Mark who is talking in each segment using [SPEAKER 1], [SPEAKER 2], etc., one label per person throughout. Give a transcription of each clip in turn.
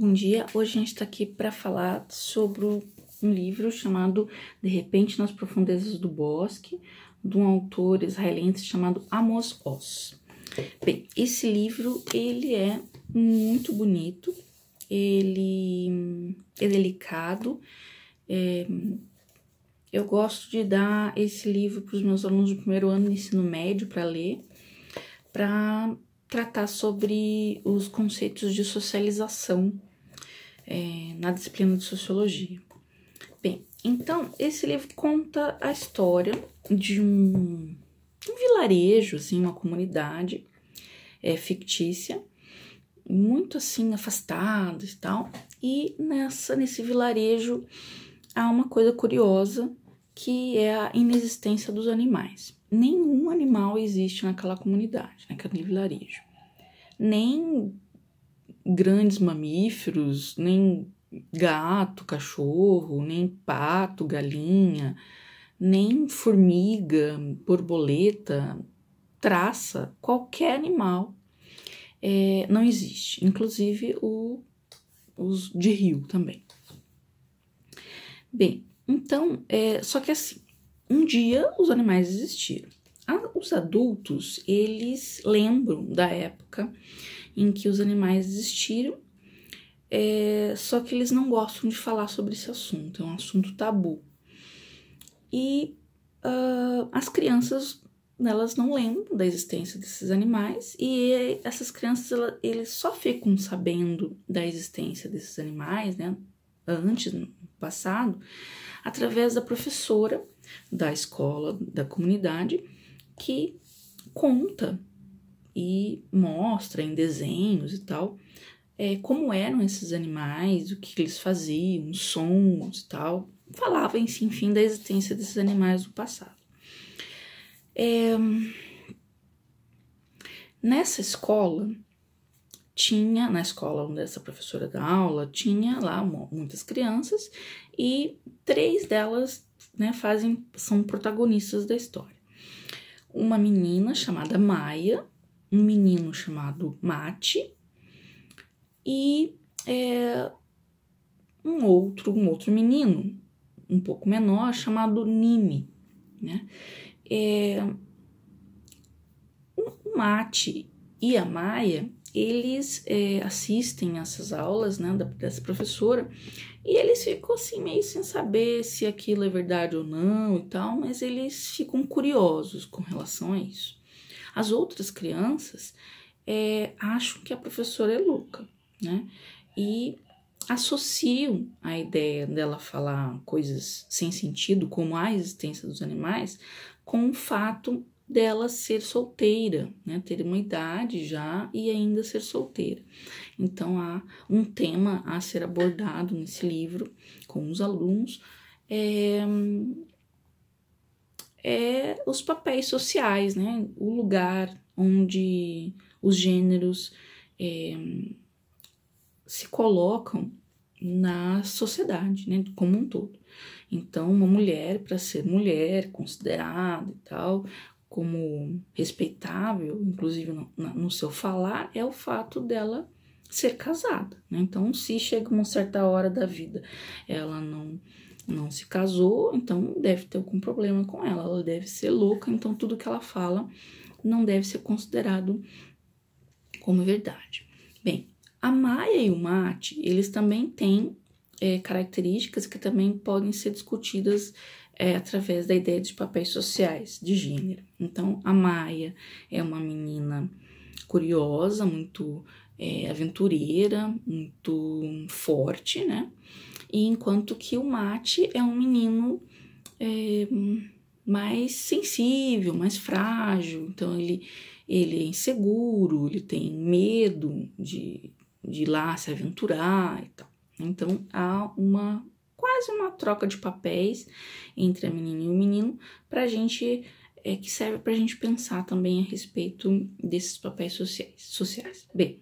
[SPEAKER 1] Bom dia, hoje a gente está aqui para falar sobre um livro chamado De Repente nas Profundezas do Bosque, de um autor israelense chamado Amos Oz. Bem, esse livro ele é muito bonito, ele é delicado. É, eu gosto de dar esse livro para os meus alunos do primeiro ano do ensino médio para ler, para tratar sobre os conceitos de socialização é, na disciplina de sociologia. Bem, então esse livro conta a história de um, um vilarejo, assim, uma comunidade é, fictícia, muito assim afastada e tal. E nessa nesse vilarejo há uma coisa curiosa que é a inexistência dos animais. Nenhum animal existe naquela comunidade, naquele vilarejo. Nem grandes mamíferos, nem gato, cachorro, nem pato, galinha, nem formiga, borboleta, traça, qualquer animal é, não existe, inclusive o, os de rio também. Bem, então, é, só que assim, um dia os animais existiram. Ah, os adultos, eles lembram da época em que os animais existiram, é, só que eles não gostam de falar sobre esse assunto, é um assunto tabu. E uh, as crianças, elas não lembram da existência desses animais e essas crianças, elas, eles só ficam sabendo da existência desses animais, né? Antes, no passado, através da professora da escola, da comunidade, que conta e mostra em desenhos e tal é, como eram esses animais, o que eles faziam, sons e tal. Falava, enfim, da existência desses animais do passado. É, nessa escola, tinha, na escola onde essa professora da aula, tinha lá muitas crianças e três delas né, fazem, são protagonistas da história. Uma menina chamada Maia, um menino chamado Mate e é, um outro, um outro menino, um pouco menor, chamado Nime, né? É, o Mate e a Maia, eles é, assistem essas aulas, né, dessa professora, e eles ficam assim meio sem saber se aquilo é verdade ou não e tal, mas eles ficam curiosos com relação a isso. As outras crianças é, acham que a professora é louca, né? E associam a ideia dela falar coisas sem sentido, como a existência dos animais, com o fato dela ser solteira, né? ter uma idade já e ainda ser solteira. Então há um tema a ser abordado nesse livro com os alunos é, é os papéis sociais, né? O lugar onde os gêneros é, se colocam na sociedade, né? Como um todo. Então, uma mulher, para ser mulher, considerada e tal, como respeitável, inclusive no, no, seu falar, é o fato dela ser casada. Né? Então, se chega uma certa hora da vida, ela não não se casou, então deve ter algum problema com ela, ela deve ser louca, então tudo que ela fala não deve ser considerado como verdade. Bem, a Maia e o Mate, eles também têm é, características que também podem ser discutidas é, através da ideia de papéis sociais de gênero. Então, a Maia é uma menina curiosa, muito é, aventureira, muito forte, né? E enquanto que o mate é um menino é, mais sensível, mais frágil, então ele, ele é inseguro, ele tem medo de, de ir lá se aventurar e tal. Então há uma quase uma troca de papéis entre a menina e o menino para a gente é, que serve para a gente pensar também a respeito desses papéis sociais. sociais. Bem,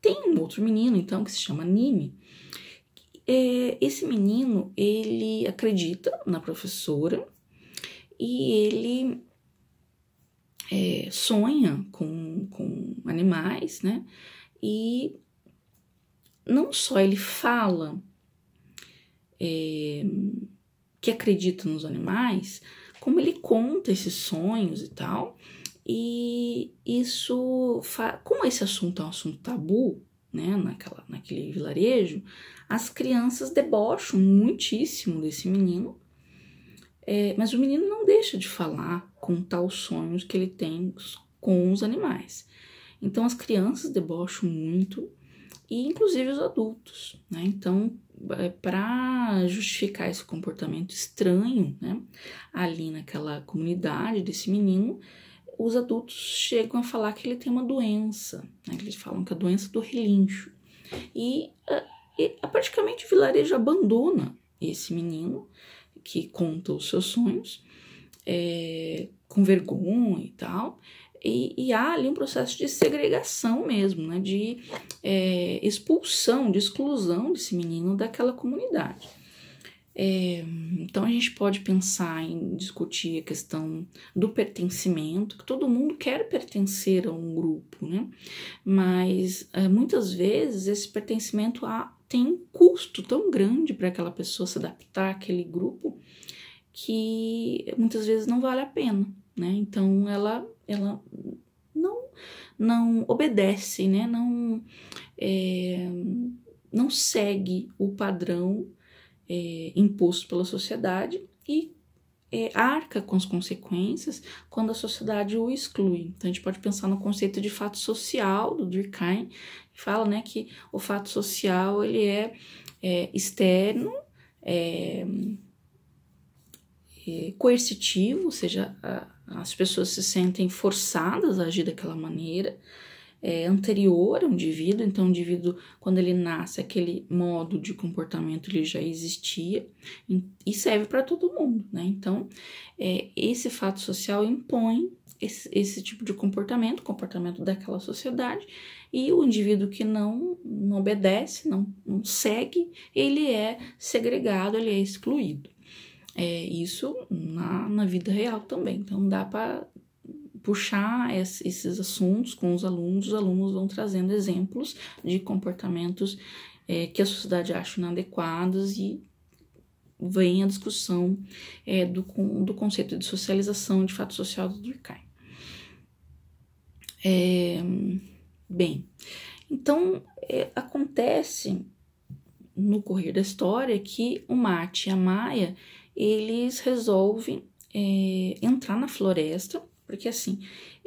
[SPEAKER 1] tem um outro menino então que se chama Nimi é, esse menino, ele acredita na professora e ele é, sonha com, com animais, né? E não só ele fala é, que acredita nos animais, como ele conta esses sonhos e tal. E isso, como esse assunto é um assunto tabu, né, naquela, naquele vilarejo, as crianças debocham muitíssimo desse menino, é, mas o menino não deixa de falar, contar os sonhos que ele tem com os animais. Então as crianças debocham muito e inclusive os adultos, né? Então é, para justificar esse comportamento estranho, né, ali naquela comunidade desse menino, os adultos chegam a falar que ele tem uma doença, né? eles falam que é a doença do relincho. E, ah, e é praticamente o vilarejo abandona esse menino que conta os seus sonhos, é, com vergonha e tal. E, e, há ali um processo de segregação mesmo, né? de é, expulsão, de exclusão desse menino daquela comunidade. É, então a gente pode pensar em discutir a questão do pertencimento, que todo mundo quer pertencer a um grupo, né? Mas é, muitas vezes esse pertencimento tem um custo tão grande para aquela pessoa se adaptar àquele grupo que muitas vezes não vale a pena, né? Então ela, ela não, não obedece, né? Não, é, não segue o padrão é, imposto pela sociedade e é, arca com as consequências quando a sociedade o exclui. Então a gente pode pensar no conceito de fato social do Durkheim, que fala né, que o fato social ele é, é externo, é, é, coercitivo, ou seja, a, as pessoas se sentem forçadas a agir daquela maneira é, anterior um indivíduo, então o indivíduo, quando ele nasce, aquele modo de comportamento ele já existia e serve para todo mundo, né? Então, é, esse fato social impõe esse, esse, tipo de comportamento, comportamento daquela sociedade, e o indivíduo que não, não obedece, não, não segue, ele é segregado, ele é excluído. É isso na, na vida real também. Então dá para puxar esses assuntos com os alunos, os alunos vão trazendo exemplos de comportamentos é, que a sociedade acha inadequados e vem a discussão é, do, do conceito de socialização, de fato social do Durkheim. É, bem, então é, acontece no correr da história que o Mate e a Maia eles resolvem é, entrar na floresta porque assim,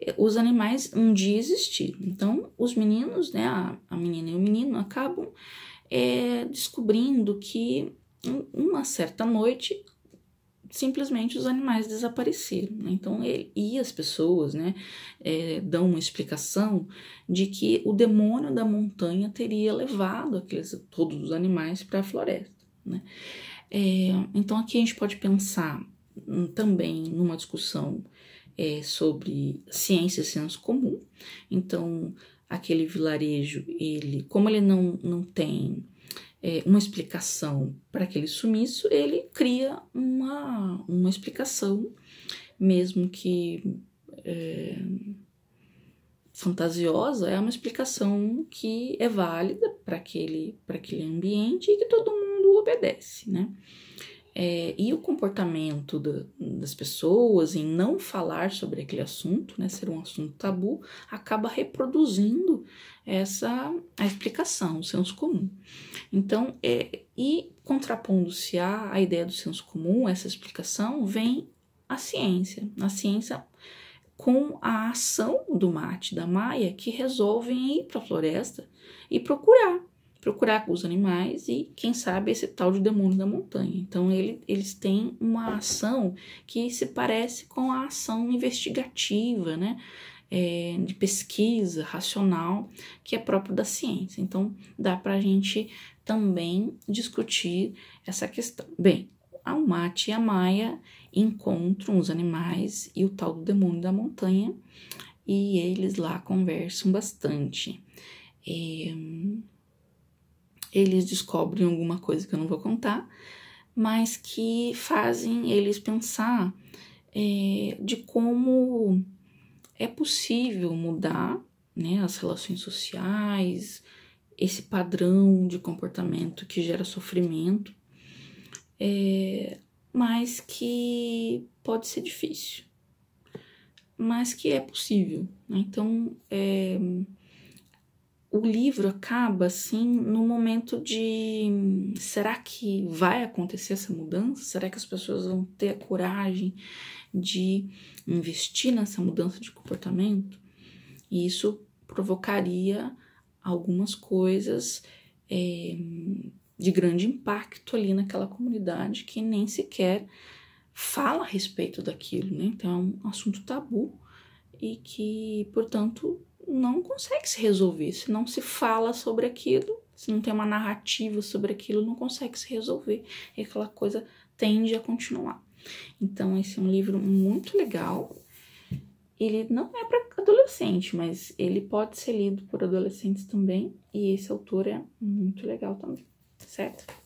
[SPEAKER 1] é, os animais um dia existiram. Então, os meninos, né, a, a menina e o menino acabam é, descobrindo que uma certa noite simplesmente os animais desapareceram. Né? Então ele e as pessoas, né, é, dão uma explicação de que o demônio da montanha teria levado aqueles todos os animais para a floresta, né? É, então aqui a gente pode pensar hum, também numa discussão é, sobre ciência e senso comum. Então, aquele vilarejo, ele, como ele não, não tem é, uma explicação para aquele sumiço, ele cria uma, uma explicação, mesmo que é, fantasiosa, é uma explicação que é válida para aquele, aquele ambiente e que todo mundo obedece, né? É, e o comportamento das pessoas em não falar sobre aquele assunto, né, ser um assunto tabu, acaba reproduzindo essa a explicação, o senso comum. Então, é, e contrapondo-se à, à ideia do senso comum, essa explicação, vem a ciência. A ciência com a ação do mate da Maia que resolvem ir para a floresta e procurar procurar com os animais e, quem sabe, esse tal de demônio da montanha. Então, ele, eles têm uma ação que se parece com a ação investigativa, né? É, de pesquisa racional que é próprio da ciência. Então, dá para a gente também discutir essa questão. Bem, a Umate e a Maia encontram os animais e o tal do demônio da montanha e eles lá conversam bastante. É, eles descobrem alguma coisa que eu não vou contar, mas que fazem eles pensar é, de como é possível mudar né, as relações sociais, esse padrão de comportamento que gera sofrimento, é, mas que pode ser difícil, mas que é possível. Né? Então, é, o livro acaba assim no momento de será que vai acontecer essa mudança? Será que as pessoas vão ter a coragem de investir nessa mudança de comportamento? E isso provocaria algumas coisas é, de grande impacto ali naquela comunidade que nem sequer fala a respeito daquilo, né? Então é um assunto tabu e que, portanto, não consegue se resolver. Se não se fala sobre aquilo, se não tem uma narrativa sobre aquilo, não consegue se resolver. E aquela coisa tende a continuar. Então, esse é um livro muito legal. Ele não é para adolescente, mas ele pode ser lido por adolescentes também. E esse autor é muito legal também, certo?